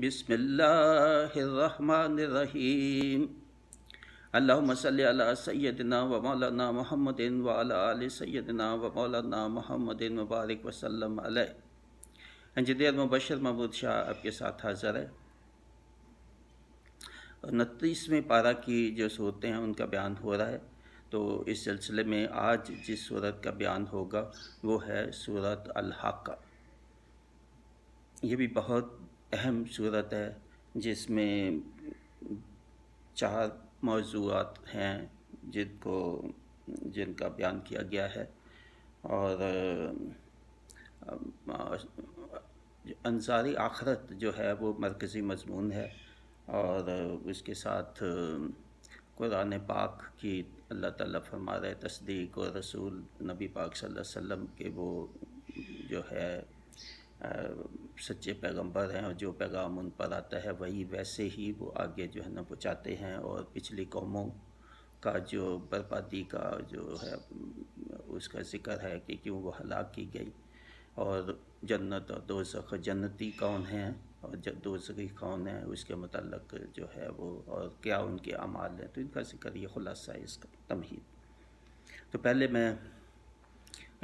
बिसमीम अल्लाम सल सैदना व मौलाना महमदिन वाल सैदना व मौलाना महमदिन मुबारक वसलम इंजीनियर मुबशर महमूद शाह आपके साथ हाजिर है उनतीसवें पारा की जो सूरतें हैं उनका बयान हो रहा है तो इस सिलसिले में आज जिस सूरत का बयान होगा वो है सूरत अलहक़ ये भी बहुत अहम सूरत है जिसमें चार मौजूद हैं जिनको जिनका बयान किया गया है और अंसारी आखरत जो है वो मरकज़ी मजमून है और उसके साथ कुरान पाक की अल्लाह ताला फरमा रहे तस्दीक और रसूल नबी पाक सल्लल्लाहु अलैहि वसल्लम के वो जो है सच्चे पैगंबर हैं और जो पैगाम उन पर आता है वही वैसे ही वो आगे जो है ना पहुँचाते हैं और पिछली कौमों का जो बर्बादी का जो है उसका जिक्र है कि क्यों वो हलाक की गई और जन्नत और दो सख जन्नती कौन है और जब सखी कौन है उसके मतलब जो है वो और क्या उनके अमाल हैं तो इनका जिक्र ये खुलासा है इसका तमहीद तो पहले मैं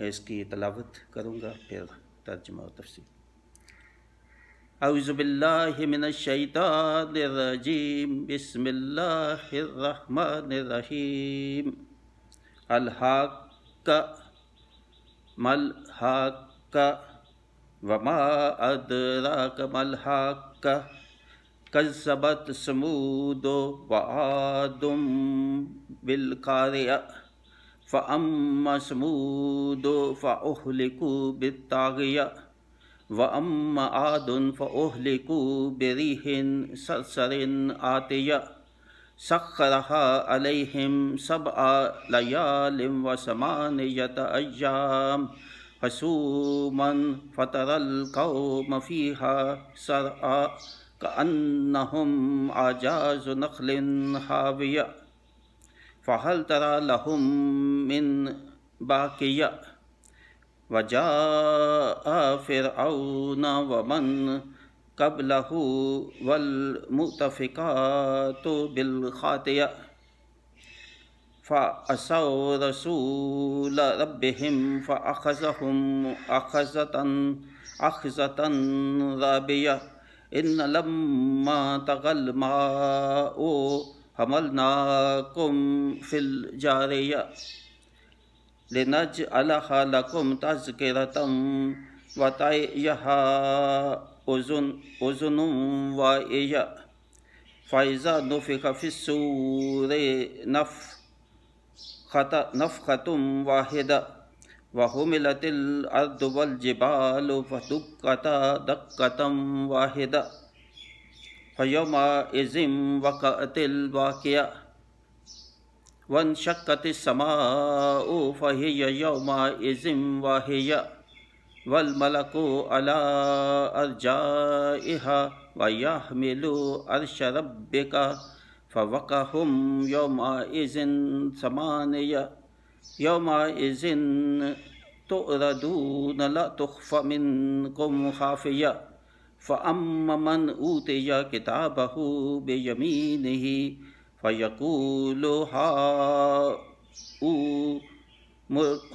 इसकी तलावत करूँगा फिर तर्जमा और तफसी अउज़बिल्लाशैतरजीम बसमीम अलहाक मलहाक वमा अदराक मलहाक कजबत समूदो वादुम बिलकारिया फ़म समूदो फ़ाहलिकू बितागिया وأما عاد فأهلكوا بريح صرصر آتية سخرها عليهم سبع ليال وثمانية أيام حسوما فترى القوم فيها سرعى كأنهم عجاز نخل هاوية فهل ترى لهم من باقيه वजा फिर फ़िरऔन वमन वल मुतफिका तो फ फ़सौ रसूल रबिम फ फ़ज़हम अखज़तन अखज़तन रबिया इन लम्मा तगल मा ओ हमल नाकुम फ़िल जारिया लिनज अलह लकुम तज़किरतम वताय यहा उजुन उजुन व फ़ैज़ा नफ़िक फ़िसूर नफ़ खत नफ़ ख़तुम वाहिद वहुमिलतिल अर्द जिबाल फदुक्कत दक्कतम वाहिद फ़योमा इज़िम वक़तिल वाक़िया वंशक्कति समाओ फहिय यौमा इजिम वाहिय वलमलको अला अर्जा अर्जाइहा वयाहमिलु अर्श रब्बिका फवकहुम यौमा इजिन समानय यौमा इजिन तो तुरदून ला तुखफ मिनकुम खाफिया फ़अम्मन ऊतिया किताबहु बेयमीनिही फयकूलो हा ऊ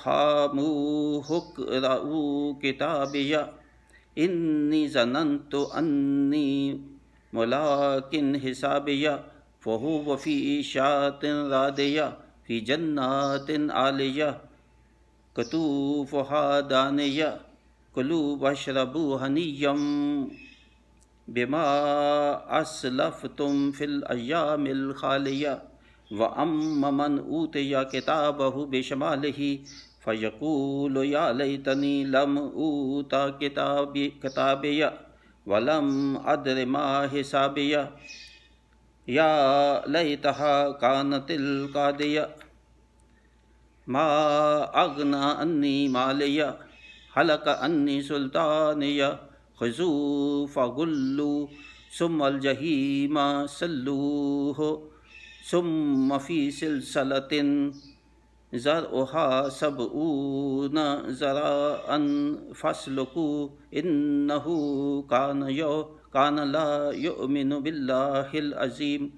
हामूहुकू किताबिया इन्नी जनन तो अन्नी किन हिसाबिया फ़हु वफ़ी शातिन रादिया फ़ी जन्नातिन आलिया कतूफ़हा दानिया कुलू वशरबू हनीयम बिमा असलफ़ तुम फिल अयामिल खालिया व अम ममन ऊत या किताब बेशमाल ही फ़यकूल या लई तनी लम ऊता किताब किताबिया वलम अदर मा हिसाबिया या लई तहा कान तिल मा अन्नी मालिया हलक अन्नी सुल्तानिया खुजू फ़गुल्लू सुम अलजहीमा सल्लूह सुम फ़ी सिलसलतिन ओहा सब ऊन ज़रा अन इन इन्नहू कान यो कान ला बिल्ला हिल अज़ीम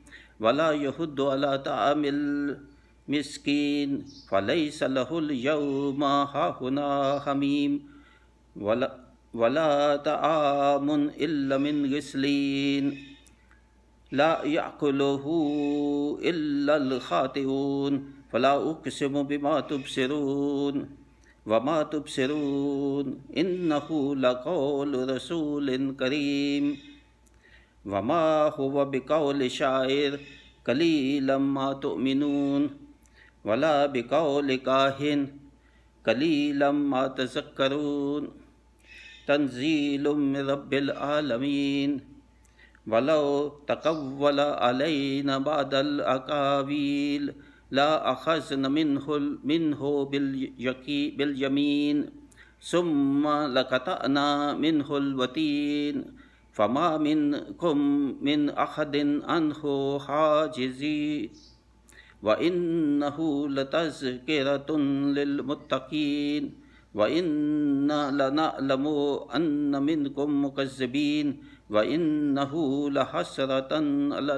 वला यहुद वला तामिल मिस्कीन फ़लैस यौ यौमा हाहुना हमीम वला वला तआमुन इल्ला मिन गिसलीन ला याकुलुहु इल्ला खातिऊन फला उकसिम बिमा तुबसिरून वमा तुबसिरून इन्नहु लकौल रसूलिन करीम वमा हुवा बिकौल शायर कलीलम मा मिनून वला बिकौल काहिन कलीलम मा तजक्करून تنزيل من رب العالمين ولو تقول علينا بعد الأقاويل لا أخذنا منه, منه باليمين ثم لقطعنا منه الوتين فما منكم من أحد عنه حاجزي وإنه لتذكرة للمتقين व इन लमो व इन्नहू लहसरतन अल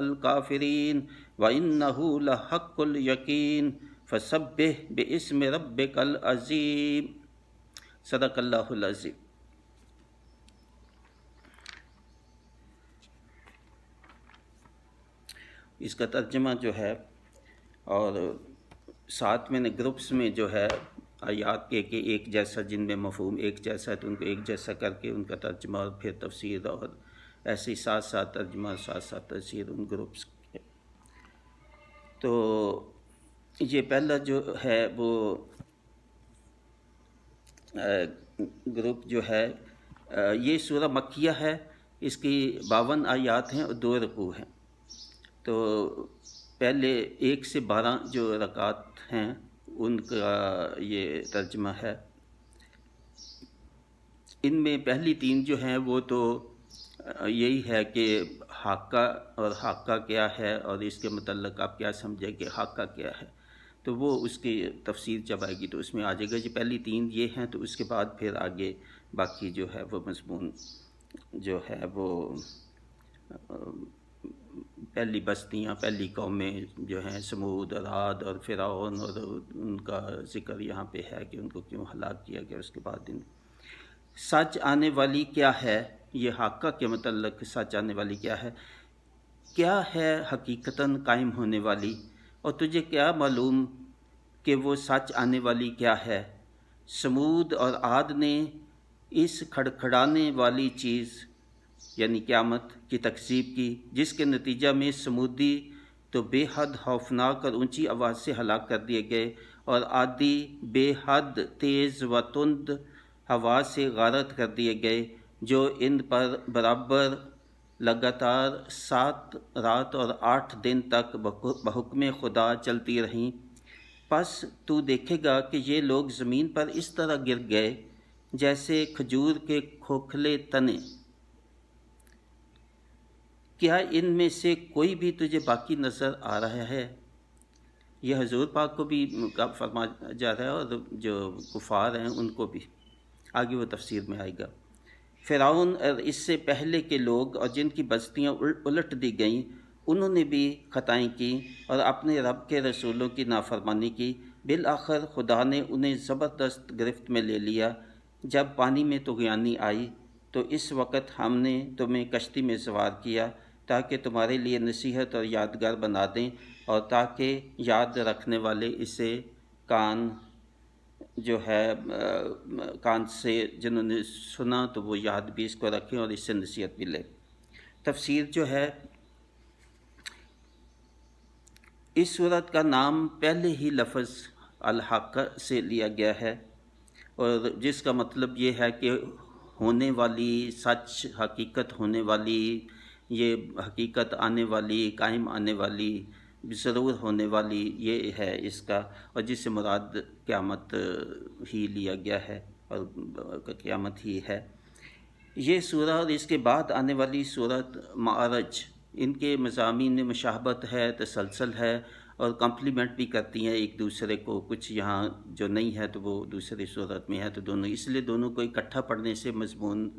व इन्नहू लहक्ल यकीन फ़सब बसम रब कल अज़ीम सदकल्लाज़ीम इसका तर्जमा जो है और साथ में ग्रुप्स में जो है आयात के कि एक जैसा जिनमें मफहूम एक जैसा है तो उनको एक जैसा करके उनका तर्जमा और फिर तफसीर और ऐसे ही साथ साथ तर्जमा साथ साथ तफसीर उन ग्रुप्स के तो ये पहला जो है वो ग्रुप जो है ये सूरह मक्या है इसकी बावन आयात हैं और दो रकू हैं तो पहले एक से बारह जो रकात हैं उनका ये तर्जमा है इनमें पहली तीन जो हैं वो तो यही है कि हाका और हाका क्या है और इसके मतलब आप क्या समझें कि हाका क्या है तो वो उसकी तफसीर जब आएगी तो उसमें आ जाएगा जो पहली तीन ये हैं तो उसके बाद फिर आगे बाकी जो है वो मजमून जो है वो पहली बस्तियाँ पहली कौमें जो हैं समूद और आद और फ़िरौन और उनका जिक्र यहाँ पे है कि उनको क्यों हलाक किया गया उसके बाद इन सच आने वाली क्या है ये हाका के मतलब सच आने वाली क्या है क्या है हकीकतन कायम होने वाली और तुझे क्या मालूम कि वो सच आने वाली क्या है समूद और आद ने इस खड़खड़ाने वाली चीज़ यानी क़्यामत की तकसीब की जिसके नतीजा में समुद्री तो बेहद खौफनाक और ऊंची आवाज़ से हलाक कर दिए गए और आदि बेहद तेज़ व तुंद हवा से गारत कर दिए गए जो इन पर बराबर लगातार सात रात और आठ दिन तक बहुकम खुदा चलती रहीं पस तू देखेगा कि ये लोग ज़मीन पर इस तरह गिर गए जैसे खजूर के खोखले तने क्या इनमें से कोई भी तुझे बाकी नज़र आ रहा है यह हजूर पाक को भी फरमा जा रहा है और जो कुफार हैं उनको भी आगे वो तफसीर में आएगा फ़िराउन और इससे पहले के लोग और जिनकी बस्तियाँ उलट दी गईं उन्होंने भी खताएँ की और अपने रब के रसूलों की नाफरमानी की बिल आखिर खुदा ने उन्हें ज़बरदस्त गिरफ्त में ले लिया जब पानी में तुगयानी आई तो इस वक्त हमने तुम्हें कश्ती में सवार किया ताकि तुम्हारे लिए नसीहत और यादगार बना दें और ताकि याद रखने वाले इसे कान जो है आ, कान से जिन्होंने सुना तो वो याद भी इसको रखें और इससे नसीहत भी लें तफसीर जो है इस सूरत का नाम पहले ही लफ्ज़ अलहक से लिया गया है और जिसका मतलब ये है कि होने वाली सच हकीकत होने वाली ये हकीकत आने वाली कायम आने वाली ज़रूर होने वाली ये है इसका और जिससे मुराद क़्यामत ही लिया गया है और क़्यामत ही है ये सूरह और इसके बाद आने वाली सूरत मारज इनके मजामी में है तसलसल है और कॉम्प्लीमेंट भी करती हैं एक दूसरे को कुछ यहाँ जो नहीं है तो वो दूसरे सूरत में है तो दोनों इसलिए दोनों को इकट्ठा पढ़ने से मजमून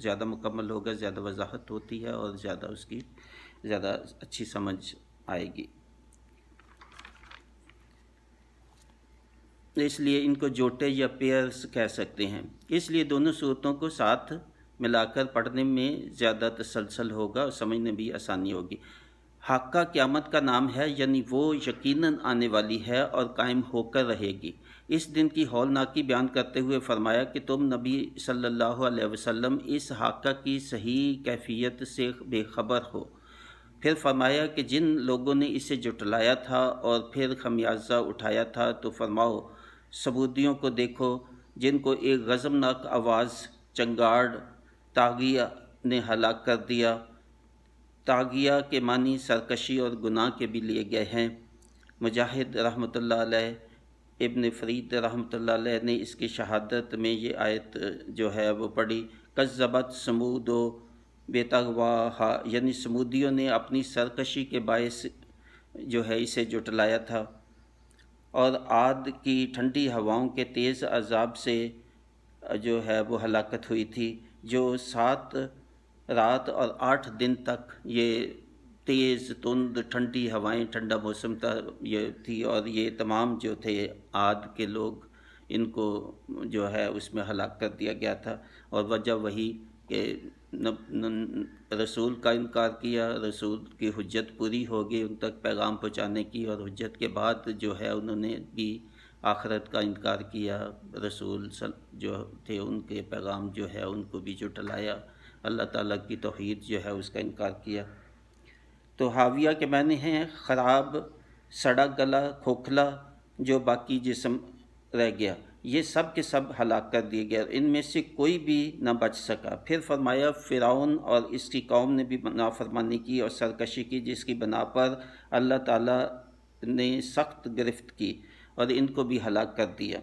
ज़्यादा मुकम्मल होगा ज़्यादा वजाहत होती है और ज़्यादा उसकी ज़्यादा अच्छी समझ आएगी इसलिए इनको जोटे या पेयर्स कह सकते हैं इसलिए दोनों सूरतों को साथ मिलाकर पढ़ने में ज़्यादा तसलसल होगा और समझने भी आसानी होगी हक्का क़्यामत का नाम है यानी वो यकीनन आने वाली है और कायम होकर रहेगी इस दिन की हौलनाकी बयान करते हुए फरमाया कि तुम नबी सल्लल्लाहु अलैहि वसल्लम इस हक्का की सही कैफियत से बेखबर हो फिर फरमाया कि जिन लोगों ने इसे जुटलाया था और फिर खमियाजा उठाया था तो फरमाओ सबूतियों को देखो जिनको एक गज़मनाक आवाज़ चंगाड़ तागिया ने हलाक कर दिया तागिया के मानी सरकशी और गुनाह के भी लिए गए हैं मुजाहिद रहमत इबन फरीद रहमत ने इसकी शहादत में ये आयत जो है वो पढ़ी कज़बत समूद बेतगवाहा यानी समूदियों ने अपनी सरकशी के बायस जो है इसे जुटलाया था और आद की ठंडी हवाओं के तेज़ अजाब से जो है वो हलाकत हुई थी जो सात रात और आठ दिन तक ये तेज़ तुंद ठंडी हवाएं ठंडा मौसम था ये थी और ये तमाम जो थे आद के लोग इनको जो है उसमें हलाक कर दिया गया था और वजह वही कि रसूल का इनकार किया रसूल की हजत पूरी हो गई उन तक पैगाम पहुँचाने की और हजत के बाद जो है उन्होंने भी आखरत का इनकार किया रसूल जो थे उनके पैगाम जो है उनको भी जुटलाया अल्लाह ताला की तोहद जो है उसका इनकार किया तो हाविया के मैंने हैं ख़राब सड़ा गला खोखला जो बाकी जिसम रह गया ये सब के सब हलाक कर दिए गए इनमें से कोई भी ना बच सका फिर फरमाया फिराउन और इसकी कौम ने भी नाफरमानी की और सरकशी की जिसकी बना पर अल्लाह ताला ने सख्त गिरफ्त की और इनको भी हलाक कर दिया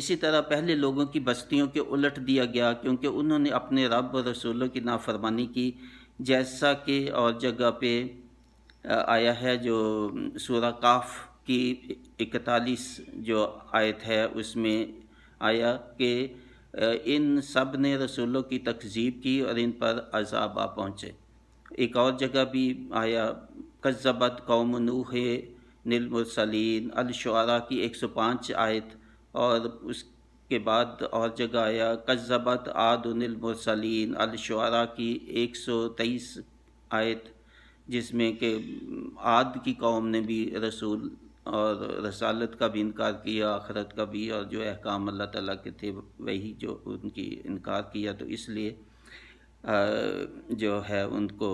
इसी तरह पहले लोगों की बस्तियों के उलट दिया गया क्योंकि उन्होंने अपने रब और रसूलों की नाफरमानी की जैसा कि और जगह पे आया है जो सूरा काफ की इकतालीस जो आयत है उसमें आया कि इन सब ने रसूलों की तकजीब की और इन पर अजाब आ पहुँचे एक और जगह भी आया कज़बत कौम नूह नीलमसलिन अलशारा की एक सौ पाँच आयत और उसके बाद और जगह आया कज़बत आदनिलमरसलिन अलशरा की एक सौ तेईस आयत जिसमें कि आद की कौम ने भी रसूल और रसालत का भी इनकार किया आखरत का भी और जो अहकाम अल्लाह ताला के थे वही जो उनकी इनकार किया तो इसलिए जो है उनको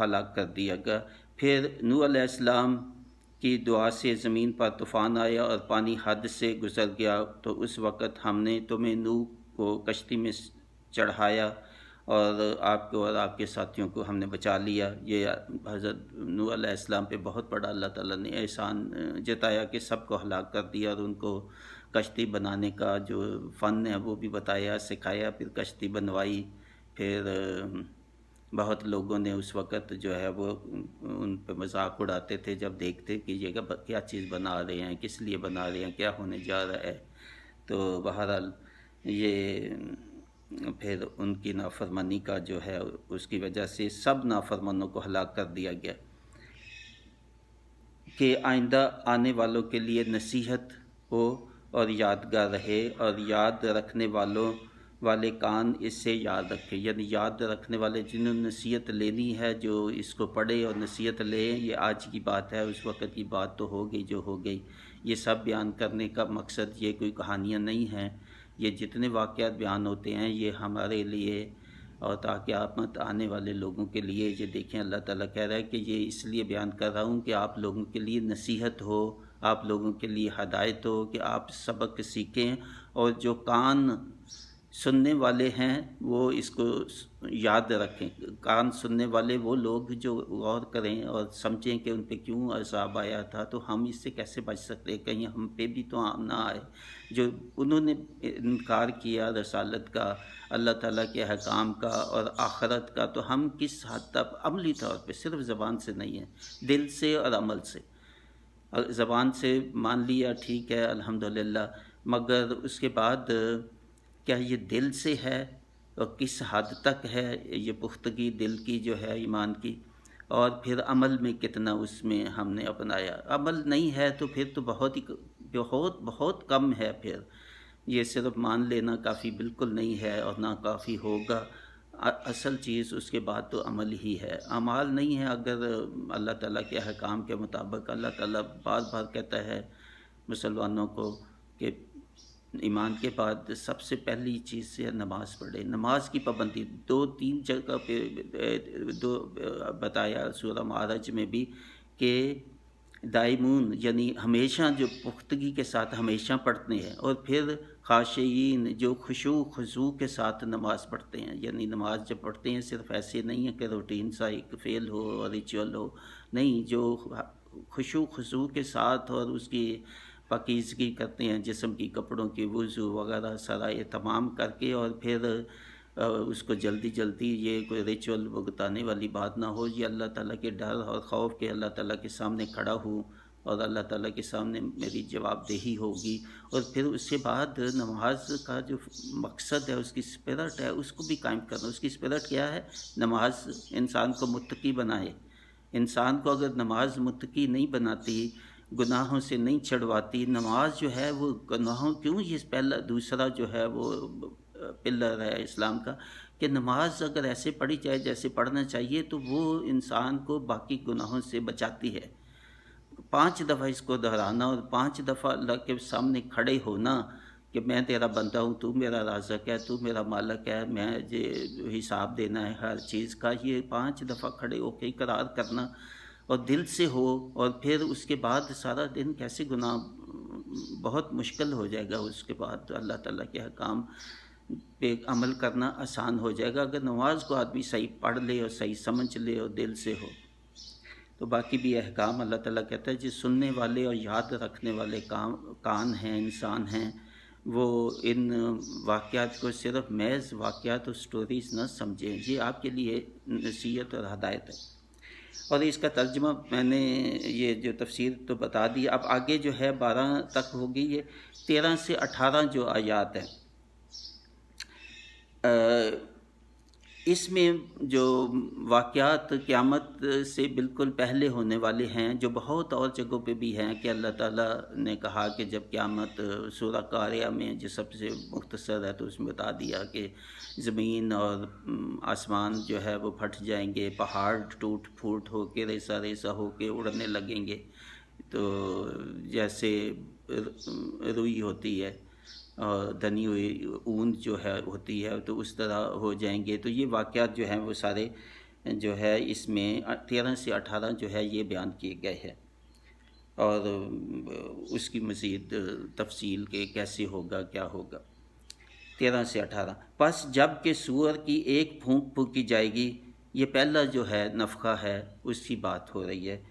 हलाक कर दिया गया फिर नू अलैहिस्सलाम की दुआ से ज़मीन पर तूफ़ान आया और पानी हद से गुज़र गया तो उस वक़्त हमने तुम्हें नू को कश्ती में चढ़ाया और आपको और आपके साथियों को हमने बचा लिया ये हज़रत नूसम पे बहुत बड़ा अल्लाह ताला ने एहसान जताया कि सबको हलाक कर दिया और उनको कश्ती बनाने का जो फ़न है वो भी बताया सिखाया फिर कश्ती बनवाई फिर बहुत लोगों ने उस वक़्त जो है वो उन पर मजाक उड़ाते थे जब देखते कि ये क्या चीज़ बना रहे हैं किस लिए बना रहे हैं क्या होने जा रहा है तो बहरहाल ये फिर उनकी नाफरमानी का जो है उसकी वजह से सब नाफरमानों को हलाक कर दिया गया कि आइंदा आने वालों के लिए नसीहत हो और यादगार रहे और याद रखने वालों वाले कान इससे याद रखें यानी याद रखने वाले जिन्होंने नसीहत लेनी है जो इसको पढ़े और नसीहत लें ये आज की बात है उस वक़्त की बात तो हो गई जो हो गई ये सब बयान करने का मकसद ये कोई कहानियाँ नहीं हैं ये जितने वाक़ बयान होते हैं ये हमारे लिए और ताकि आप मत आने वाले लोगों के लिए ये देखें अल्लाह ताला कह रहा है कि ये इसलिए बयान कर रहा हूँ कि आप लोगों के लिए नसीहत हो आप लोगों के लिए हदायत हो कि आप सबक सीखें और जो कान सुनने वाले हैं वो इसको याद रखें कान सुनने वाले वो लोग जो गौर करें और समझें कि उन पर क्यों अजाब आया था तो हम इससे कैसे बच सकते हैं कहीं हम पे भी तो ना आए जो उन्होंने इनकार किया रसालत का अल्लाह ताला के अहकाम का और आखरत का तो हम किस हद तक अमली तौर पे सिर्फ ज़बान से नहीं है दिल से और अमल से ज़बान से मान लिया ठीक है अल्हम्दुलिल्लाह मगर उसके बाद क्या ये दिल से है और किस हद तक है ये पुख्तगी दिल की जो है ईमान की और फिर अमल में कितना उसमें हमने अपनाया अमल नहीं है तो फिर तो बहुत ही बहुत बहुत कम है फिर ये सिर्फ मान लेना काफ़ी बिल्कुल नहीं है और ना काफ़ी होगा असल चीज़ उसके बाद तो अमल ही है अमाल नहीं है अगर अल्लाह ताला के अहकाम के मुताबिक अल्लाह ताला बार बार कहता है मुसलमानों को कि ईमान के बाद सबसे पहली चीज़ से नमाज़ पढ़े नमाज की पाबंदी दो तीन जगह पे दो बताया सूरह महाराज में भी कि दायमून यानी हमेशा जो पुख्तगी के साथ हमेशा पढ़ते हैं और फिर खाशीन जो खुशू खजू के साथ नमाज़ पढ़ते हैं यानी नमाज जब पढ़ते हैं सिर्फ ऐसे नहीं है कि रूटीन सा एक फेल हो और रिचुअल हो नहीं जो खुशू खजू के साथ और उसकी पकीज़गी करते हैं जिसम की कपड़ों की वज़ू वगैरह सारा ये तमाम करके और फिर उसको जल्दी जल्दी ये कोई रिचुअल भुगताने वाली बात ना हो ये अल्लाह ताला के डर और खौफ के अल्लाह ताला के सामने खड़ा हूँ और अल्लाह ताला के सामने मेरी जवाबदेही होगी और फिर उसके बाद नमाज का जो मकसद है उसकी स्पिरट है उसको भी कायम करना उसकी स्पिरट क्या है नमाज इंसान को मुतकी बनाए इंसान को अगर नमाज मुतकी नहीं बनाती गुनाहों से नहीं चढ़वाती नमाज जो है वो गुनाहों क्यों ये पहला दूसरा जो है वो पिलर है इस्लाम का कि नमाज अगर ऐसे पढ़ी जाए जैसे पढ़ना चाहिए तो वो इंसान को बाकी गुनाहों से बचाती है पांच दफ़ा इसको दोहराना और पांच दफ़ा अल्लाह के सामने खड़े होना कि मैं तेरा बंदा हूँ तू मेरा राजक है तू मेरा मालक है मैं जे हिसाब देना है हर चीज़ का ये पांच दफ़ा खड़े होके करार करना और दिल से हो और फिर उसके बाद सारा दिन कैसे गुनाह बहुत मुश्किल हो जाएगा उसके बाद तो अल्लाह ताला के हकाम पे अमल करना आसान हो जाएगा अगर नमाज को आदमी सही पढ़ ले और सही समझ ले और दिल से हो तो बाकी भी अहकाम अल्लाह ताला कहता है जो सुनने वाले और याद रखने वाले काम कान हैं इंसान हैं वो इन वाक़ात को सिर्फ मैज़ वाक़ात और स्टोरीज़ ना समझें ये आपके लिए नसीहत और हदायत है और इसका तर्जमा मैंने ये जो तफसीर तो बता दी अब आगे जो है बारह तक होगी ये तेरह से अठारह जो आयात हैं इसमें जो वाक़ात क़्यामत से बिल्कुल पहले होने वाले हैं जो बहुत और जगहों पे भी हैं कि अल्लाह ताला ने कहा कि जब क़्यामत सूरा कारिया में जो सबसे मुख्तसर है तो उसमें बता दिया कि ज़मीन और आसमान जो है वो फट जाएंगे पहाड़ टूट फूट हो के रेसा रेसा हो के उड़ने लगेंगे तो जैसे रुई होती है धनी हुई ऊन जो है होती है तो उस तरह हो जाएंगे तो ये वाक़ जो हैं वो सारे जो है इसमें तेरह से अठारह जो है ये बयान किए गए हैं और उसकी मज़ीद तफसील के कैसे होगा क्या होगा तेरह से अठारह बस जब के सूअर की एक फूंक फूकी जाएगी ये पहला जो है नफ़ा है उसकी बात हो रही है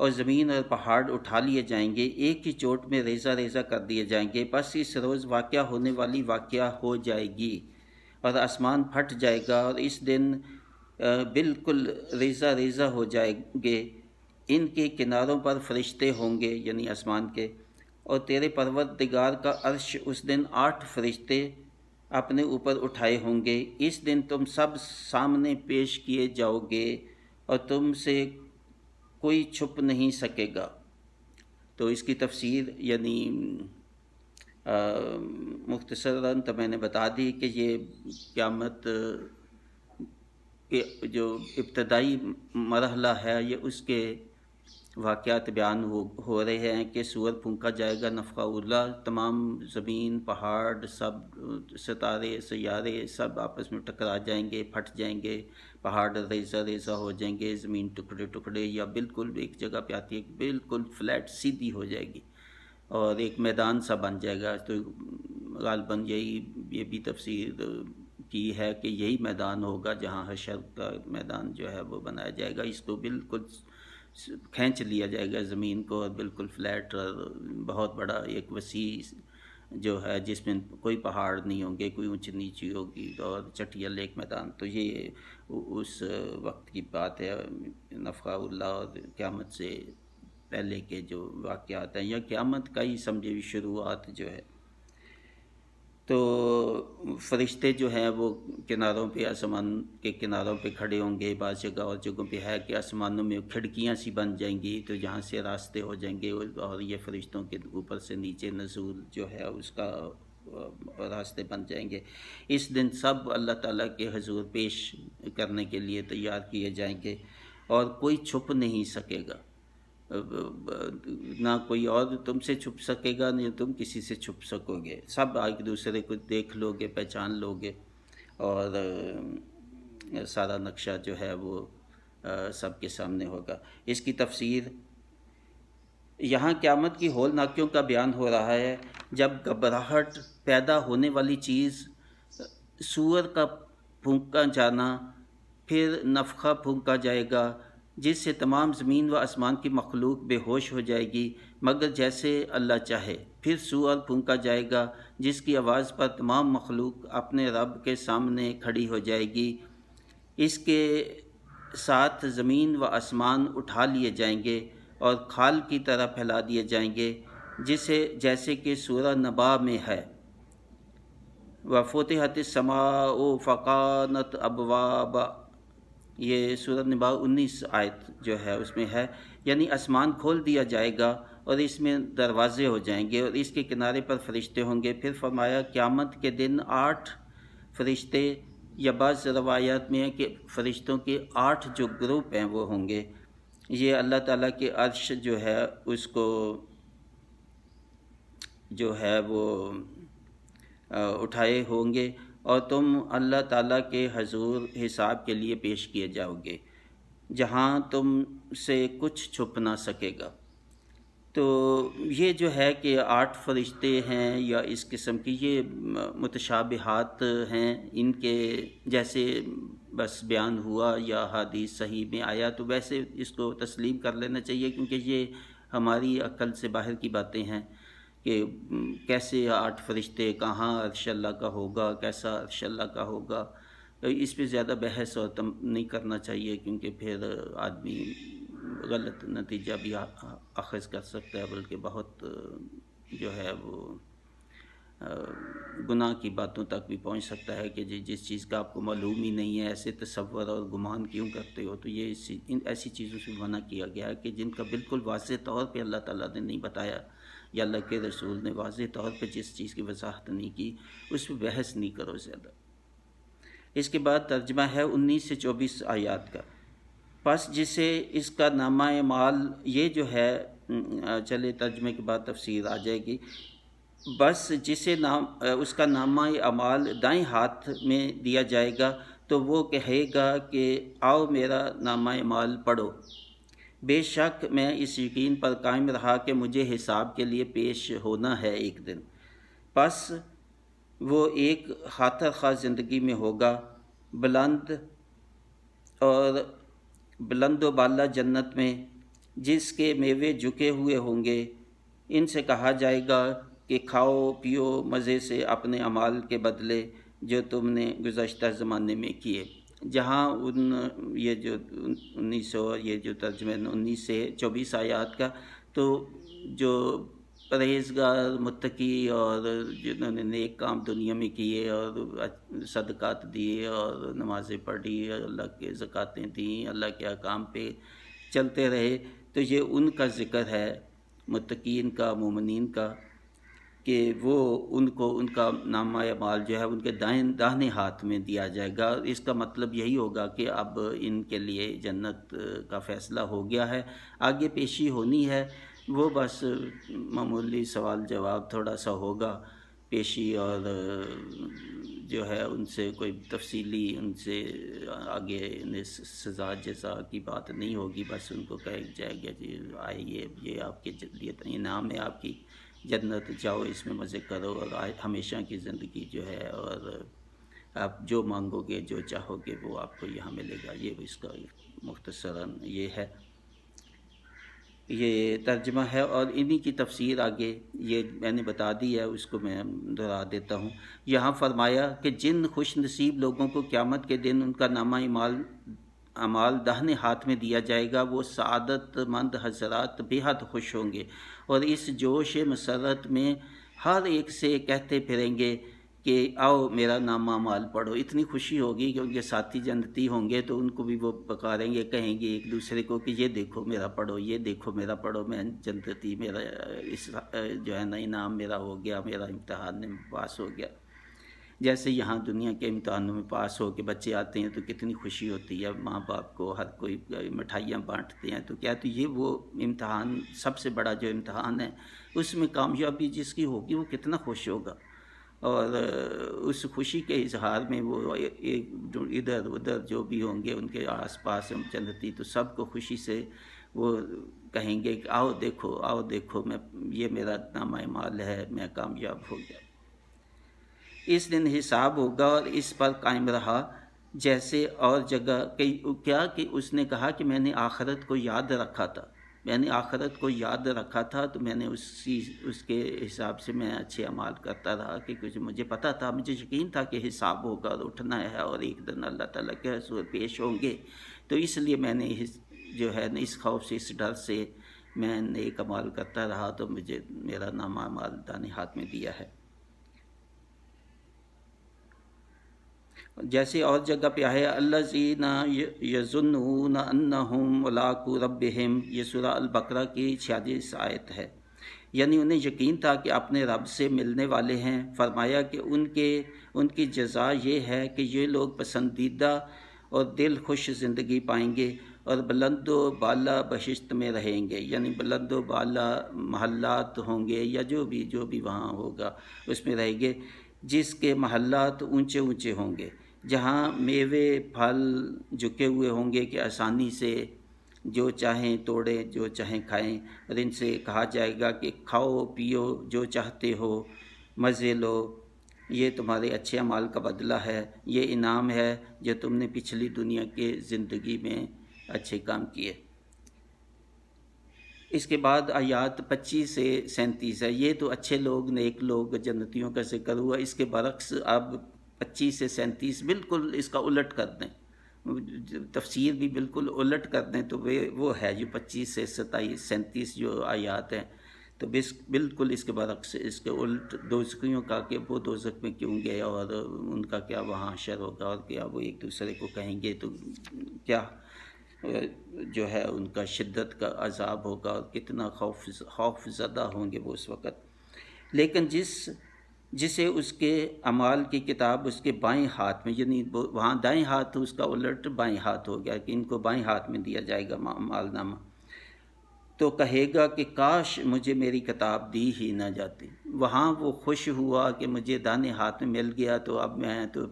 और ज़मीन और पहाड़ उठा लिए जाएंगे एक ही चोट में रेजा रेजा कर दिए जाएंगे बस इस रोज़ वाक़ होने वाली वाक़ हो जाएगी और आसमान फट जाएगा और इस दिन बिल्कुल रेजा रेजा हो जाएंगे इनके किनारों पर फरिश्ते होंगे यानी आसमान के और तेरे परवरदिगार का अर्श उस दिन आठ फरिश्ते अपने ऊपर उठाए होंगे इस दिन तुम सब सामने पेश किए जाओगे और तुमसे कोई छुप नहीं सकेगा तो इसकी तफसीर यानी मुख्तसरा तो मैंने बता दी कि ये क़्यामत के जो इब्तदाई मरहला है ये उसके वाक़ात बयान हो, हो रहे हैं कि सूअर फूका जाएगा उल्ला तमाम ज़मीन पहाड़ सब सितारे सयारे सब आपस में टकरा जाएंगे फट जाएंगे पहाड़ रेजा रेजा हो जाएंगे ज़मीन टुकड़े टुकड़े या बिल्कुल एक जगह पे आती है बिल्कुल फ्लैट सीधी हो जाएगी और एक मैदान सा बन जाएगा तो गालबन यही ये भी तफसीर की है कि यही मैदान होगा जहाँ हशर का मैदान जो है वो बनाया जाएगा इसको तो बिल्कुल खींच लिया जाएगा ज़मीन को बिल्कुल फ्लैट बहुत बड़ा एक वसी जो है जिसमें कोई पहाड़ नहीं होंगे कोई ऊंची नीची होगी और चटिया लेक मैदान तो ये उस वक्त की बात है नफ़ाउल और क़्यामत से पहले के जो वाक़ हैं या क़्यामत का ही समझे हुई शुरुआत जो है तो फरिश्ते जो हैं वो किनारों पे आसमान के किनारों पे खड़े होंगे बाद जगह और जगहों पे है कि आसमानों में खिड़कियाँ सी बन जाएंगी तो जहाँ से रास्ते हो जाएंगे और ये फरिश्तों के ऊपर से नीचे नजूल जो है उसका रास्ते बन जाएंगे इस दिन सब अल्लाह ताला के हजूर पेश करने के लिए तैयार किए जाएंगे और कोई छुप नहीं सकेगा ना कोई और तुमसे छुप सकेगा नहीं तुम किसी से छुप सकोगे सब एक दूसरे को देख लोगे पहचान लोगे और सारा नक्शा जो है वो सबके सामने होगा इसकी तफसीर यहाँ क़्यामत की होल नाकियों का बयान हो रहा है जब घबराहट पैदा होने वाली चीज़ सूअर का फूंका जाना फिर नफ़ा फूंका जाएगा जिससे तमाम ज़मीन व आसमान की मखलूक बेहोश हो जाएगी मगर जैसे अल्लाह चाहे फिर सूअर फूंका जाएगा जिसकी आवाज़ पर तमाम मखलूक अपने रब के सामने खड़ी हो जाएगी इसके साथ ज़मीन व आसमान उठा लिए जाएंगे और खाल की तरह फैला दिए जाएंगे जिसे जैसे कि सूर नबा में है व फ़तहत समा फ़कानत अबवाबा ये सूरत नबा उन्नीस आयत जो है उसमें है यानी आसमान खोल दिया जाएगा और इसमें दरवाजे हो जाएंगे और इसके किनारे पर फरिश्ते होंगे फिर फरमाया क़्यामत के दिन आठ फरिश्ते या बाज़ रवायात में है कि फ़रिश्तों के आठ जो ग्रुप हैं वो होंगे ये अल्लाह ताला के अर्श जो है उसको जो है वो उठाए होंगे और तुम अल्लाह ताला के हजूर हिसाब के लिए पेश किए जाओगे जहाँ तुम से कुछ छुप ना सकेगा तो ये जो है कि आठ फरिश्ते हैं या इस किस्म की ये मतशाबहात हैं इनके जैसे बस बयान हुआ या हदीस सही में आया तो वैसे इसको तस्लीम कर लेना चाहिए क्योंकि ये हमारी अक्ल से बाहर की बातें हैं कि कैसे आठ फरिश्ते कहाँ अरशल्ला का होगा कैसा अरशल्ला का होगा तो इस पे ज़्यादा बहस और तम नहीं करना चाहिए क्योंकि फिर आदमी गलत नतीजा भी अखज़ कर सकता है बल्कि बहुत जो है वो गुनाह की बातों तक भी पहुंच सकता है कि जिस चीज़ का आपको मालूम ही नहीं है ऐसे तस्वर और गुमान क्यों करते हो तो ये इन ऐसी चीज़ों से मना किया गया है कि जिनका बिल्कुल वाज तौर पर अल्लाह ताला ने नहीं बताया या अल्लाह के रसूल ने वाज तौर पर जिस चीज़ की वजाहत नहीं की उस पर बहस नहीं करो ज़्यादा इसके बाद तर्जमा है उन्नीस से चौबीस आयात का बस जिसे इसका नामा माल ये जो है चले तर्जमे के बाद तफसीर आ जाएगी बस जिसे नाम उसका नामा अमाल दाएं हाथ में दिया जाएगा तो वो कहेगा कि आओ मेरा नामा माल पढ़ो बेशक मैं इस यकीन पर कायम रहा कि मुझे हिसाब के लिए पेश होना है एक दिन बस वो एक हाथर खास ज़िंदगी में होगा बुलंद और बुलंद वाला जन्नत में जिसके मेवे झुके हुए होंगे इनसे कहा जाएगा कि खाओ पियो मज़े से अपने अमाल के बदले जो तुमने गुज़श्ता ज़माने में किए जहाँ उन ये जो उन्नीस सौ ये जो तर्जमे उन्नीस से चौबीस आयात का तो जो परहेजगार मुतकी और जिन्होंने नेक काम दुनिया में किए और सदक़ात दिए और नमाज़ें पढ़ी अल्लाह के ज़क़ातें दी अल्लाह के अकाम पे चलते रहे तो ये उनका ज़िक्र है मुतकीन का ममिन का कि वो उनको उनका नामा या माल जो है उनके दाएं दाहने हाथ में दिया जाएगा इसका मतलब यही होगा कि अब इनके लिए जन्नत का फ़ैसला हो गया है आगे पेशी होनी है वो बस मामूली सवाल जवाब थोड़ा सा होगा पेशी और जो है उनसे कोई तफसीली उनसे आगे सजा जैसा की बात नहीं होगी बस उनको कह जाएगा जी आइए ये आपके लिए तो इनाम है आपकी जन्नत जाओ इसमें मज़े करो और हमेशा की ज़िंदगी जो है और आप जो मांगोगे जो चाहोगे वो आपको यहाँ मिलेगा ये इसका मुख्तसरा ये है ये तर्जमा है और इन्हीं की तफसीर आगे ये मैंने बता दी है उसको मैं दोहरा देता हूँ यहाँ फरमाया कि जिन खुश नसीब लोगों को क़्यामत के दिन उनका नामा इमाल अमाल दाहने हाथ में दिया जाएगा वो सादतमंद हजरात बेहद खुश होंगे और इस जोश मसरत में हर एक से कहते फिरेंगे कि आओ मेरा नामा माल पढ़ो इतनी खुशी होगी कि उनके साथी जन्नती होंगे तो उनको भी वो पकारेंगे कहेंगे एक दूसरे को कि ये देखो मेरा पढ़ो ये देखो मेरा पढ़ो मैं जन्नती मेरा इस जो है ना इनाम मेरा हो गया मेरा इम्तहान पास हो गया जैसे यहाँ दुनिया के इम्तहानों में पास हो के बच्चे आते हैं तो कितनी खुशी होती है माँ बाप को हर कोई मिठाइयाँ बांटते हैं तो क्या तो ये वो इम्तहान सबसे बड़ा जो इम्तहान है उसमें कामयाबी जिसकी होगी वो कितना खुश होगा और उस खुशी के इजहार में वो एक इधर उधर जो भी होंगे उनके आस पास चंदती तो सबको खुशी से वो कहेंगे कि आओ देखो आओ देखो मैं ये मेरा इतना माल है मैं कामयाब हो गया इस दिन हिसाब होगा और इस पर कायम रहा जैसे और जगह कई क्या कि उसने कहा कि मैंने आखरत को याद रखा था मैंने आखरत को याद रखा था तो मैंने उसी उसके हिसाब से मैं अच्छे अमाल करता रहा कि कुछ मुझे पता था मुझे यकीन था कि हिसाब होगा और उठना है और एक दिन अल्लाह ताला के हसूर पेश होंगे तो इसलिए मैंने इस जो है इस खौफ से इस डर से मैं नेक अमाल करता रहा तो मुझे मेरा नामा अमाल दाने हाथ में दिया है जैसे और जगह पे आए अल्लाजीना यजुन अन्नहुम वलाकू रबहम ये सूरा अलबकरा की छियालीस आयत है यानी उन्हें यकीन था कि अपने रब से मिलने वाले हैं फरमाया कि उनके उनकी जजा ये है कि ये लोग पसंदीदा और दिल खुश ज़िंदगी पाएंगे और बुलंद बाला बशिश्त में रहेंगे यानी बुलंद बाला महल्लात होंगे या जो भी जो भी वहाँ होगा उसमें रहेंगे जिसके महल्लात ऊंचे ऊंचे होंगे जहाँ मेवे फल झुके हुए होंगे कि आसानी से जो चाहें तोड़ें जो चाहें खाएं और इनसे कहा जाएगा कि खाओ पियो जो चाहते हो मज़े लो ये तुम्हारे अच्छे अमाल का बदला है ये इनाम है जो तुमने पिछली दुनिया के ज़िंदगी में अच्छे काम किए इसके बाद आयात 25 से 37 है ये तो अच्छे लोग नेक लोग जन्नतियों का जिक्र हुआ इसके बरक्स अब पच्चीस से सैंतीस बिल्कुल इसका उलट कर दें तफसीर भी बिल्कुल उलट कर दें तो वे वो है जो पच्चीस से सताईस सैंतीस जो आयात हैं तो बिल्कुल इसके बरक्स इसके उल्ट जख्मियों का कि वो दोजक में क्यों गए और उनका क्या वहाँ अशर होगा और क्या वो एक दूसरे को कहेंगे तो क्या जो है उनका शिद्दत का अजाब होगा और कितना खौफ खौफ ज़दा होंगे वो उस वक़्त लेकिन जिस जिसे उसके अमाल की किताब उसके बाएं हाथ में यानी वहाँ दाएं हाथ उसका उलट बाएं हाथ हो गया कि इनको बाएं हाथ में दिया जाएगा मालनामा तो कहेगा कि काश मुझे मेरी किताब दी ही ना जाती वहाँ वो खुश हुआ कि मुझे दाने हाथ में मिल गया तो अब मैं तो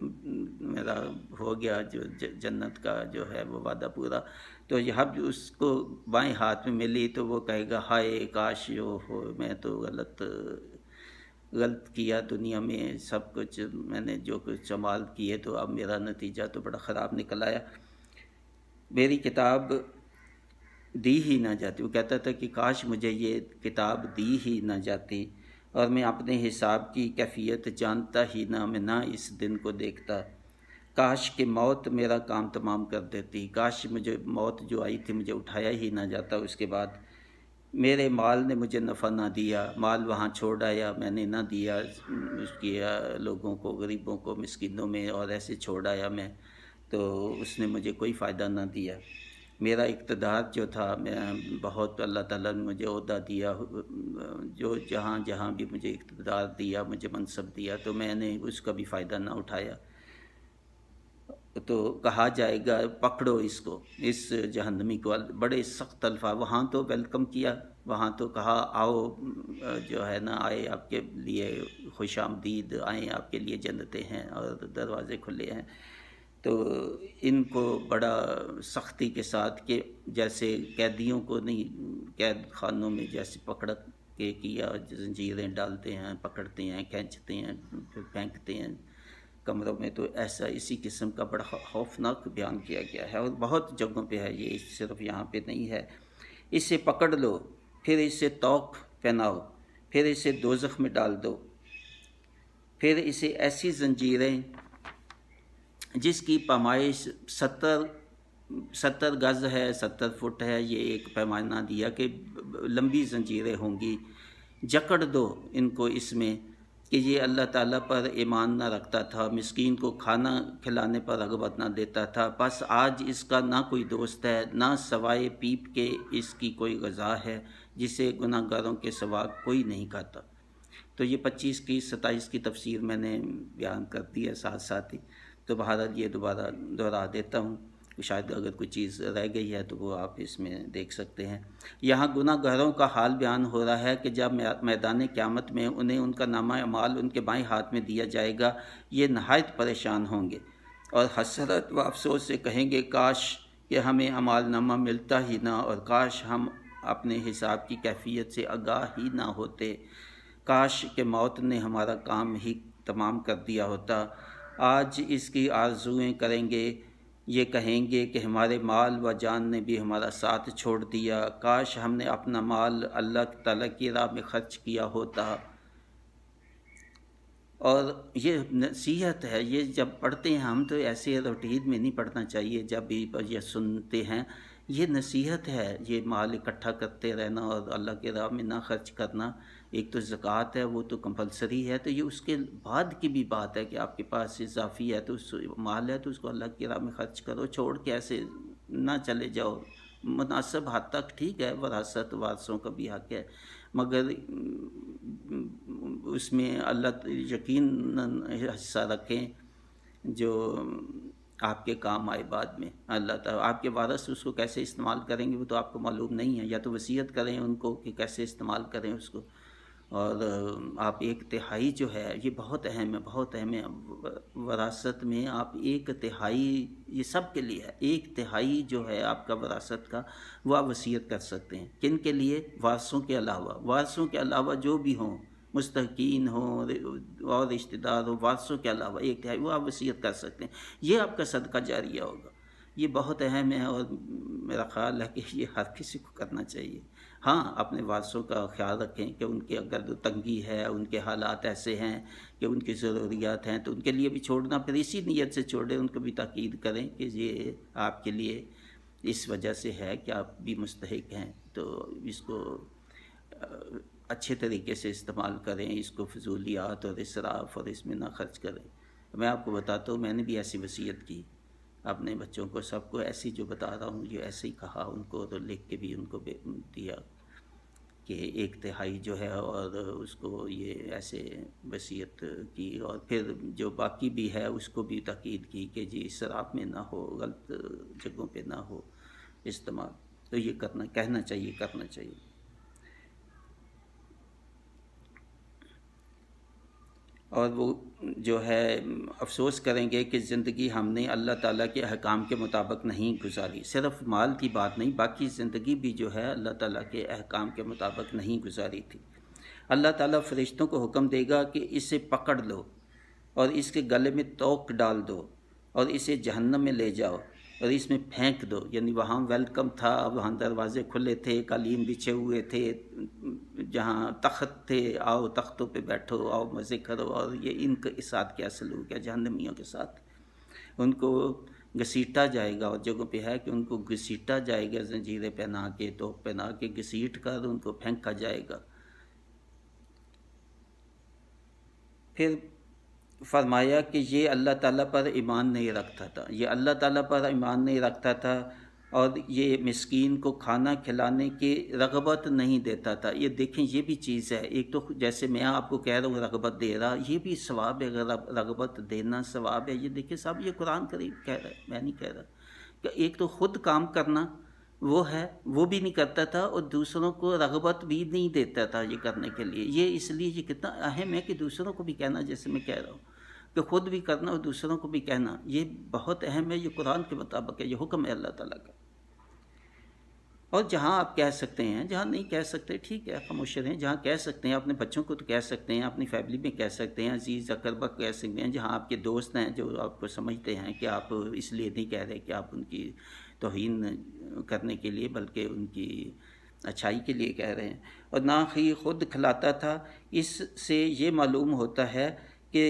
मेरा हो गया जो जन्नत का जो है वो वादा पूरा तो यह उसको बाएं हाथ में मिली तो वो कहेगा हाय काश यो हो मैं तो गलत गलत किया दुनिया में सब कुछ मैंने जो कुछ जमाल किए तो अब मेरा नतीजा तो बड़ा ख़राब निकल आया मेरी किताब दी ही ना जाती वो कहता था कि काश मुझे ये किताब दी ही ना जाती और मैं अपने हिसाब की कैफियत जानता ही ना मैं ना इस दिन को देखता काश के मौत मेरा काम तमाम कर देती काश मुझे मौत जो आई थी मुझे उठाया ही ना जाता उसके बाद मेरे माल ने मुझे नफ़ा ना दिया माल वहाँ छोड़ आया मैंने ना दिया किया लोगों को गरीबों को मस्किनों में और ऐसे छोड़ आया मैं तो उसने मुझे कोई फ़ायदा ना दिया मेरा इकतदार जो था मैं बहुत अल्लाह ताला ने मुझे अहदा दिया जो जहाँ जहाँ भी मुझे इकतदार दिया मुझे मनसब दिया तो मैंने उसका भी फ़ायदा ना उठाया तो कहा जाएगा पकड़ो इसको इस जहन्नमी को बड़े सख्त अल्फा वहाँ तो वेलकम किया वहाँ तो कहा आओ जो है ना आए आपके लिए खुश आमदीद आए आपके लिए जन्नतें हैं और दरवाज़े खुले हैं तो इनको बड़ा सख्ती के साथ के जैसे कैदियों को नहीं कैद खानों में जैसे पकड़ के किया जंजीरें डालते हैं पकड़ते हैं खींचते हैं फिर फेंकते हैं कमरों में तो ऐसा इसी किस्म का बड़ा खौफनाक बयान किया गया है और बहुत जगहों पे है ये सिर्फ यहाँ पे नहीं है इसे पकड़ लो फिर इसे तोक पहनाओ फिर इसे दोजख में डाल दो फिर इसे ऐसी जंजीरें जिसकी पैमाइश सत्तर सत्तर गज़ है सत्तर फुट है ये एक पैमाना दिया कि लंबी जंजीरें होंगी जकड़ दो इनको इसमें कि ये अल्लाह ताला पर ईमान ना रखता था मस्किन को खाना खिलाने पर रगबत ना देता था बस आज इसका ना कोई दोस्त है ना सवाए पीप के इसकी कोई गज़ा है जिसे गुनाहगारों के सवा कोई नहीं खाता तो ये पच्चीस की सत्ताईस की तफसीर मैंने बयान कर दी है साथ साथ ही तो बहरहाल ये दोबारा दोहरा देता हूँ शायद अगर कोई चीज़ रह गई है तो वो आप इसमें देख सकते हैं यहाँ गुनागारों का हाल बयान हो रहा है कि जब मैदान क़्यामत में उन्हें उनका नामा अमाल उनके बाएं हाथ में दिया जाएगा ये नहायत परेशान होंगे और हसरत व अफसोस से कहेंगे काश कि हमें अमाल नामा मिलता ही ना और काश हम अपने हिसाब की कैफियत से आगाह ही ना होते काश के मौत ने हमारा काम ही तमाम कर दिया होता आज इसकी आरजुएँ करेंगे ये कहेंगे कि हमारे माल व जान ने भी हमारा साथ छोड़ दिया काश हमने अपना माल अल्लाह तला की राह में ख़र्च किया होता और ये नसीहत है ये जब पढ़ते हैं हम तो ऐसे रोटीन में नहीं पढ़ना चाहिए जब भी ये सुनते हैं ये नसीहत है ये माल इकट्ठा करते रहना और अल्लाह के राह में ना खर्च करना एक तो ज़क़़त है वो तो कंपलसरी है तो ये उसके बाद की भी बात है कि आपके पास इजाफ़ी है तो उस माल है तो उसको अल्लाह की राह में खर्च करो छोड़ के ऐसे ना चले जाओ मुनासब हद तक ठीक है वरासत वारसों का भी हक है मगर उसमें अल्लाह यकीन हिस्सा रखें जो आपके काम आए बाद में अल्लाह ताला आपके वारस उसको कैसे इस्तेमाल करेंगे वो तो आपको मालूम नहीं है या तो वसीयत करें उनको कि कैसे इस्तेमाल करें उसको और आप एक तिहाई जो है ये बहुत अहम है बहुत अहम है वरासत में आप एक तिहाई ये सब के लिए है एक तिहाई जो है आपका वरासत का वह आप वसीयत कर सकते हैं किन के लिए वारसों के अलावा वारसों के अलावा जो भी हों मुस्तकिन हो और रिश्तेदार हो वारसों के अलावा एक तिहाई वो आप वसीयत कर सकते हैं ये आपका सदका जारिया होगा ये बहुत अहम है और मेरा ख्याल है कि ये हर किसी को करना चाहिए हाँ अपने वारसों का ख्याल रखें कि उनकी अगर तंगी है उनके हालात ऐसे हैं कि उनकी ज़रूरियात हैं तो उनके लिए भी छोड़ना फिर इसी नीयत से छोड़ें उनको भी तकीद करें कि ये आपके लिए इस वजह से है कि आप भी मुस्तक हैं तो इसको अच्छे तरीके से इस्तेमाल करें इसको फजूलियात और इसराफ और इसमें ना खर्च करें मैं आपको बताता हूँ मैंने भी ऐसी वसीयत की अपने बच्चों को सबको ऐसी जो बता रहा हूँ जो ऐसे ही कहा उनको तो लिख के भी उनको दिया कि एक तिहाई जो है और उसको ये ऐसे वसीयत की और फिर जो बाकी भी है उसको भी तकीद की कि जी शराब में ना हो गलत जगहों पे ना हो इस्तेमाल तो ये करना कहना चाहिए करना चाहिए और वो जो है अफसोस करेंगे कि ज़िंदगी हमने अल्लाह ताला के अहकाम के मुताबिक नहीं गुजारी सिर्फ माल की बात नहीं बाकी ज़िंदगी भी जो है अल्लाह ताला के अहकाम के मुताबिक नहीं गुजारी थी अल्लाह ताला फ़रिश्तों को हुक्म देगा कि इसे पकड़ लो और इसके गले में तोक डाल दो और इसे जहन्नम में ले जाओ और इसमें फेंक दो यानी वहाँ वेलकम था वहाँ दरवाजे खुले थे कालीन बिछे हुए थे जहाँ तख्त थे आओ तख्तों पे बैठो आओ मज़े करो और ये इनके साथ क्या सलूक है जहनमियों के साथ उनको घसीटा जाएगा और जगहों पे है कि उनको घसीटा जाएगा जंजीरें पहना के तो पहना के घसीट कर उनको फेंका जाएगा फिर फरमाया कि ये अल्लाह ताला पर ईमान नहीं रखता था ये अल्लाह ताला पर ईमान नहीं रखता था और ये मस्किन को खाना खिलाने की रगबत नहीं देता था ये देखें ये भी चीज़ है एक तो जैसे मैं आपको कह रहा हूँ रगबत दे रहा ये भी सवाब है रगबत देना सवाब है ये देखिए साहब ये कुरान करीब कह रहा है मैं नहीं कह रहा एक तो ख़ुद काम करना वो है वो भी नहीं करता था और दूसरों को रगबत भी नहीं देता था ये करने के लिए ये इसलिए ये कितना अहम है कि दूसरों को भी कहना जैसे मैं कह रहा हूँ कि खुद भी करना और दूसरों को भी कहना ये बहुत अहम है ये कुरान के मुताबिक है ये हुक्म है अल्लाह ताला का और जहाँ आप कह सकते हैं जहाँ नहीं कह सकते ठीक है खामोश रहें जहाँ कह सकते हैं अपने बच्चों को तो कह सकते हैं अपनी फैमिली में कह सकते हैं अजीज़ अकरबा कह सकते हैं जहाँ आपके दोस्त हैं जो आपको समझते हैं कि आप इसलिए नहीं कह रहे कि आप उनकी तोहन करने के लिए बल्कि उनकी अच्छाई के लिए कह रहे हैं और ना ही खुद खिलाता था इससे ये मालूम होता है कि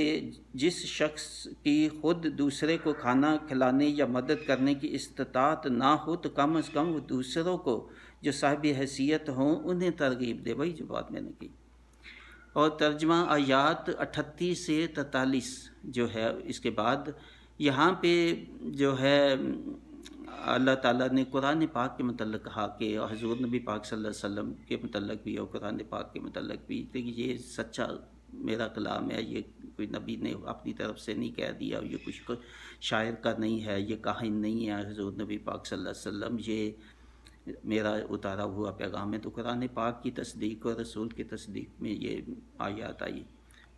जिस शख्स की खुद दूसरे को खाना खिलाने या मदद करने की इस्तात ना हो तो कम अज़ कम वो दूसरों को जो साहब हैसियत हों उन्हें तरगीब दे भाई जो बात मैंने की और तर्जमा आयात अठतीस से तैतालीस जो है इसके बाद यहाँ पे जो है अल्लाह ताला ने कुरान पाक के मतलब कहा कि हजूर नबी पाक सल्लल्लाहु अलैहि वसल्लम के मतलब भी और कुरान पाक के मतलब भी तो ये सच्चा मेरा कलाम है ये कोई नबी ने अपनी तरफ से नहीं कह दिया ये कुछ को शायर का नहीं है ये कहानी नहीं है हजूर नबी पाक सल्लल्लाहु अलैहि वसल्लम ये मेरा उतारा हुआ पैगाम है तो कुरान पाक की तस्दीक और रसूल की तस्दीक में ये आयात आई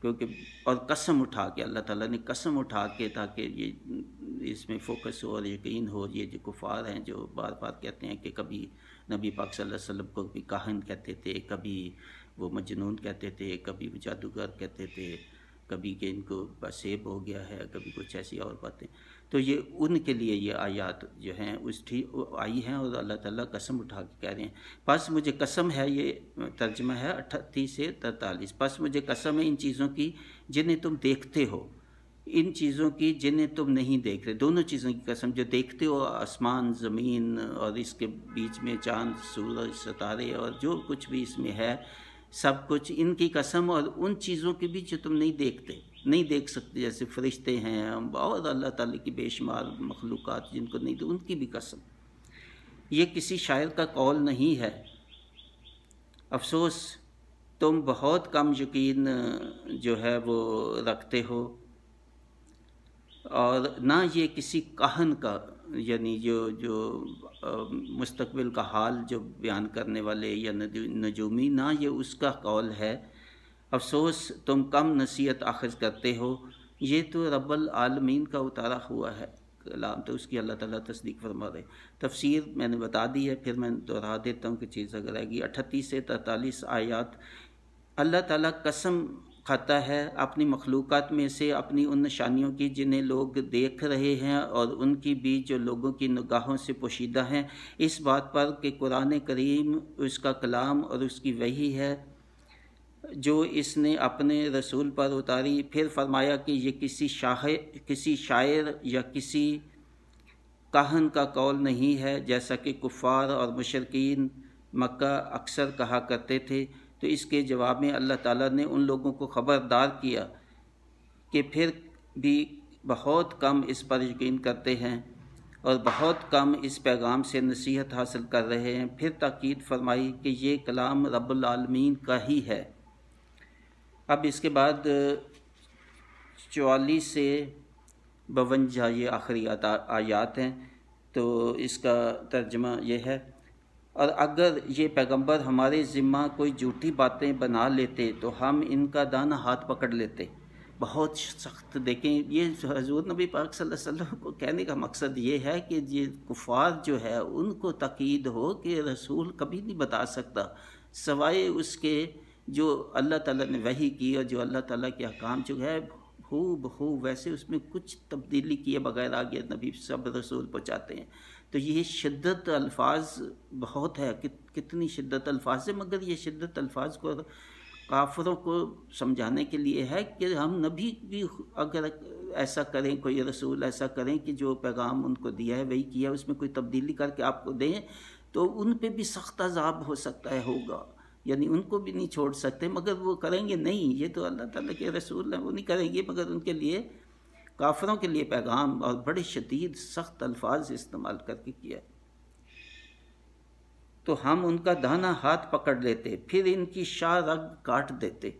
क्योंकि और कसम उठा के अल्लाह ताला ने कसम उठा के ताकि ये इसमें फोकस हो और यकीन हो ये जो कुफार हैं जो बार बार कहते हैं कि कभी नबी पाक सल्लल्लाहु अलैहि वसल्लम को कभी काहन कहते थे कभी वो मजनून कहते थे कभी वो जादूगर कहते थे कभी कि इनको बसेब हो गया है कभी कुछ ऐसी और बातें तो ये उनके लिए ये आयात जो हैं उस ठीक आई हैं और अल्लाह ताला कसम उठा के कह रहे हैं बस मुझे कसम है ये तर्जमा है अट्ठतीस से तरतालीस बस मुझे कसम है इन चीज़ों की जिन्हें तुम देखते हो इन चीज़ों की जिन्हें तुम नहीं देख रहे दोनों चीज़ों की कसम जो देखते हो आसमान ज़मीन और इसके बीच में चांद सूरज सितारे और जो कुछ भी इसमें है सब कुछ इनकी कसम और उन चीज़ों की भी जो तुम नहीं देखते नहीं देख सकते जैसे फरिश्ते हैं और अल्लाह ताली की बेशुमार मखलूक जिनको नहीं तो उनकी भी कसम ये किसी शायर का कौल नहीं है अफसोस तुम बहुत कम यकीन जो है वो रखते हो और ना ये किसी कहन का यानी जो जो मुस्तबिल का हाल जो बयान करने वाले या नजूमी ना ये उसका कौल है अफसोस तुम कम नसीहत आखज़ करते हो ये तो रबल आलमीन का उतारा हुआ है कलाम तो उसकी अल्लाह ताला तस्दीक फरमा रहे तफसीर मैंने बता दी है फिर मैं दोहरा देता हूँ कि चीज़ अगर आएगी अठतीस से तैतालीस आयात अल्लाह ताला कसम खाता है अपनी मखलूक में से अपनी उन निशानियों की जिन्हें लोग देख रहे हैं और उनकी भी जो लोगों की निगाहों से पोशीदा हैं इस बात पर कि कुरान करीम उसका कलाम और उसकी वही है जो इसने अपने रसूल पर उतारी फिर फरमाया कि ये किसी शाह किसी शायर या किसी काहन का कौल नहीं है जैसा कि कुफ़ार और मशरकिन मक्का अक्सर कहा करते थे तो इसके जवाब में अल्लाह ताला ने उन लोगों को ख़बरदार किया कि फिर भी बहुत कम इस पर यकीन करते हैं और बहुत कम इस पैगाम से नसीहत हासिल कर रहे हैं फिर ताक़ीद फरमाई कि ये कलाम रबालमीन का ही है अब इसके बाद चवालीस से बवंजा ये आखिरी आयात हैं तो इसका तर्जमा यह है और अगर ये पैगंबर हमारे ज़िम्मा कोई झूठी बातें बना लेते तो हम इनका दाना हाथ पकड़ लेते बहुत सख्त देखें ये हजूर नबी पाक वसल्लम को कहने का मकसद ये है कि ये कुफार जो है उनको तकीद हो कि रसूल कभी नहीं बता सकता सवाए उसके जो अल्लाह ताला ने वही की और जो अल्लाह ताला के अहकाम जो है खूब खूब वैसे उसमें कुछ तब्दीली किए बगैर आगे नबी सब रसूल पहुँचाते हैं तो ये शिद्दत अल्फाज बहुत है कि, कितनी शिद्दत अल्फाज है मगर ये शिद्दत अल्फाज को काफरों को समझाने के लिए है कि हम नबी भी अगर ऐसा करें कोई रसूल ऐसा करें कि जो पैगाम उनको दिया है वही किया है उसमें कोई तब्दीली करके आपको दें तो उन पर भी सख्त अजाब हो सकता है होगा यानी उनको भी नहीं छोड़ सकते मगर वो करेंगे नहीं ये तो अल्लाह ताला के रसूल हैं वो नहीं करेंगे मगर उनके लिए काफरों के लिए पैगाम और बड़े शदीद सख्त अल्फाज इस्तेमाल करके किया तो हम उनका दाना हाथ पकड़ लेते फिर इनकी शाह रग काट देते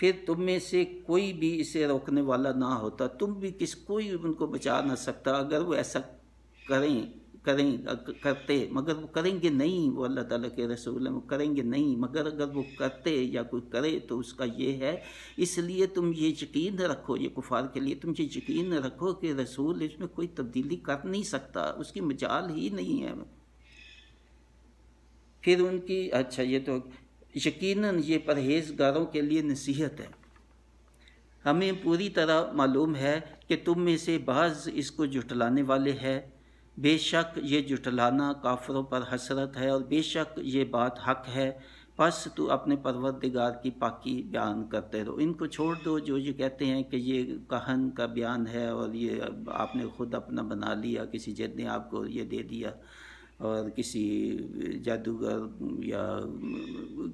फिर तुम में से कोई भी इसे रोकने वाला ना होता तुम भी किस कोई उनको बचा ना सकता अगर वो ऐसा करें करें करते मगर वो करेंगे नहीं वो अल्लाह ताला के रसूल वो करेंगे नहीं मगर अगर वो करते या कोई करे तो उसका ये है इसलिए तुम ये यकीन रखो ये कुफार के लिए तुम ये यकीन रखो कि रसूल इसमें कोई तब्दीली कर नहीं सकता उसकी मजाल ही नहीं है फिर उनकी अच्छा ये तो यकीन ये परहेजगारों के लिए नसीहत है हमें पूरी तरह मालूम है कि तुम में से बाज़ इसको जुटलाने वाले हैं बेशक ये जुटलाना काफरों पर हसरत है और बेशक ये बात हक है बस तू अपने परवरदिगार की पाकि बयान करते रहो इनको छोड़ दो जो ये कहते हैं कि ये कहन का बयान है और ये आपने ख़ुद अपना बना लिया किसी जद ने आपको ये दे दिया और किसी जादूगर या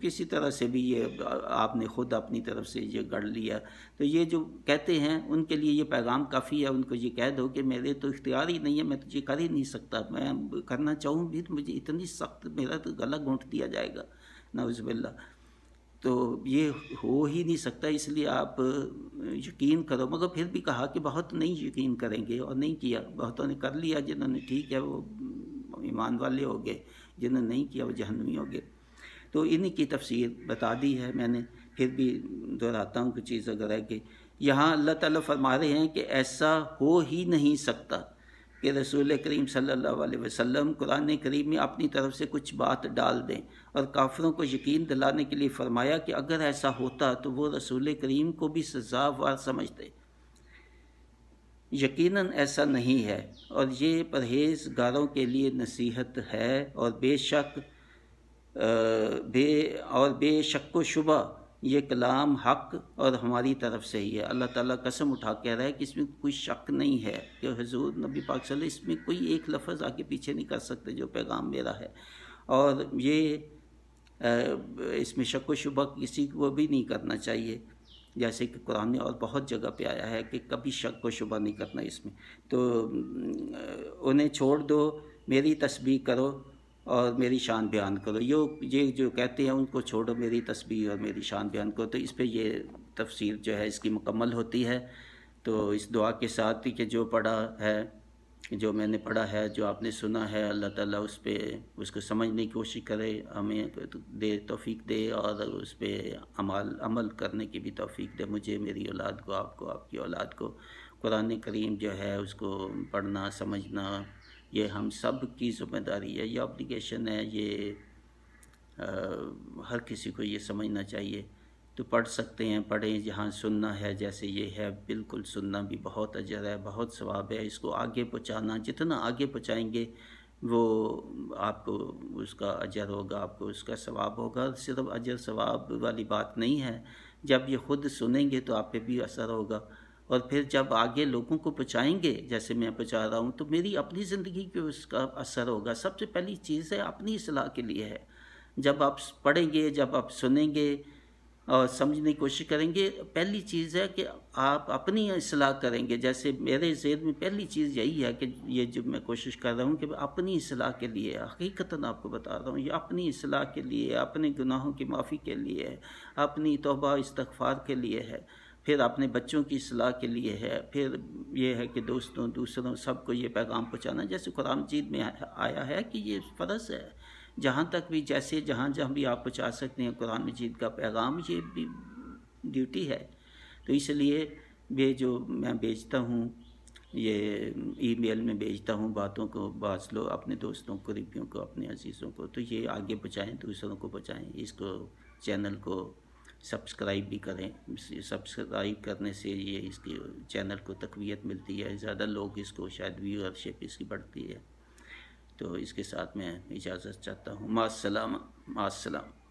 किसी तरह से भी ये आपने खुद अपनी तरफ से ये गढ़ लिया तो ये जो कहते हैं उनके लिए ये पैगाम काफ़ी है उनको ये कह दो कि मेरे तो इख्तियार ही नहीं है मैं तो ये कर ही नहीं सकता मैं करना चाहूँ भी तो मुझे इतनी सख्त मेरा तो गला घूट दिया जाएगा नवज़बिल्ला तो ये हो ही नहीं सकता इसलिए आप यकीन करो मगर फिर भी कहा कि बहुत नहीं यकीन करेंगे और नहीं किया बहुतों तो ने कर लिया जिन्होंने ठीक है वो ईमान वाले हो गए जिन्होंने नहीं किया वो जहनवी हो गए तो इन्हीं की तफसीर बता दी है मैंने फिर भी दोहराता हूँ कि चीज़ अगर है कि यहाँ अल्लाह ताला फरमा रहे हैं कि ऐसा हो ही नहीं सकता कि रसूल करीम सल्लल्लाहु अलैहि वसल्लम कुरान करीम में अपनी तरफ से कुछ बात डाल दें और काफ़रों को यकीन दिलाने के लिए फरमाया कि अगर ऐसा होता तो वो रसूल करीम को भी सजा वार समझते यकीनन ऐसा नहीं है और ये परहेजगारों के लिए नसीहत है और बेशक बे और बेशक शुबा ये कलाम हक और हमारी तरफ से ही है अल्लाह ताला कसम उठा कह रहा है कि इसमें कोई शक नहीं है कि हजूर नबी पाक सल इसमें कोई एक लफ्ज़ आगे पीछे नहीं कर सकते जो पैगाम मेरा है और ये इसमें शक व शुबा किसी को भी नहीं करना चाहिए जैसे कि कुरान ने और बहुत जगह पे आया है कि कभी शक को शुबा नहीं करना इसमें तो उन्हें छोड़ दो मेरी तस्वीर करो और मेरी शान बयान करो यो ये जो कहते हैं उनको छोड़ो मेरी तस्वीर और मेरी शान बयान करो तो इस पर यह तफसीर जो है इसकी मुकम्मल होती है तो इस दुआ के साथ कि जो पढ़ा है जो मैंने पढ़ा है जो आपने सुना है अल्लाह ताला उस पर उसको समझने की कोशिश करे हमें तो, तो दे तोफ़ी दे और उस पर अमल अमल करने की भी तोफ़ी दे मुझे मेरी औलाद को आपको आपकी औलाद को कुरान करीम जो है उसको पढ़ना समझना ये हम सब की जिम्मेदारी है ये ऑब्लिगेशन है ये आ, हर किसी को ये समझना चाहिए तो पढ़ सकते हैं पढ़ें जहाँ सुनना है जैसे ये है बिल्कुल सुनना भी बहुत अजर है बहुत स्वाब है इसको आगे पहुँचाना जितना आगे पहुँचाएँगे वो आपको उसका अजर होगा आपको उसका स्वाब होगा सिर्फ अजर स्वाब वाली बात नहीं है जब ये ख़ुद सुनेंगे तो आप पे भी असर होगा और फिर जब आगे लोगों को पहुँचाएँगे जैसे मैं पहुँचा रहा हूँ तो मेरी अपनी ज़िंदगी पे उसका असर होगा सबसे पहली चीज़ है अपनी असलाह के लिए है जब आप पढ़ेंगे जब आप सुनेंगे समझने की कोशिश करेंगे पहली चीज़ है कि आप अपनी असलाह करेंगे जैसे मेरे जेद में पहली चीज़ यही है कि ये जो मैं कोशिश कर रहा हूँ कि अपनी असलाह के लिए हकीकता आपको बता रहा हूँ ये अपनी असलाह के लिए अपने गुनाहों की माफ़ी के लिए है अपनी तोबा इस्तफ़ार के लिए है फिर अपने बच्चों की असलाह के लिए है फिर यह है कि दोस्तों दूसरों सबको ये पैगाम पहुँचाना जैसे कुरान जीत में आया है कि ये फ़र्ज़ है जहाँ तक भी जैसे जहाँ जहाँ भी आप पहुँचा सकते हैं कुरान मजीद का पैगाम ये भी ड्यूटी है तो इसलिए ये जो मैं भेजता हूँ ये ईमेल में भेजता हूँ बातों को बाज लो अपने दोस्तों को को अपने अजीज़ों को तो ये आगे बचाएं दूसरों को बचाएं इसको चैनल को सब्सक्राइब भी करें सब्सक्राइब करने से ये इसकी चैनल को तकवीत मिलती है ज़्यादा लोग इसको शायद व्यूअरशिप इसकी बढ़ती है तो इसके साथ मैं इजाज़त चाहता हूँ मा सलाम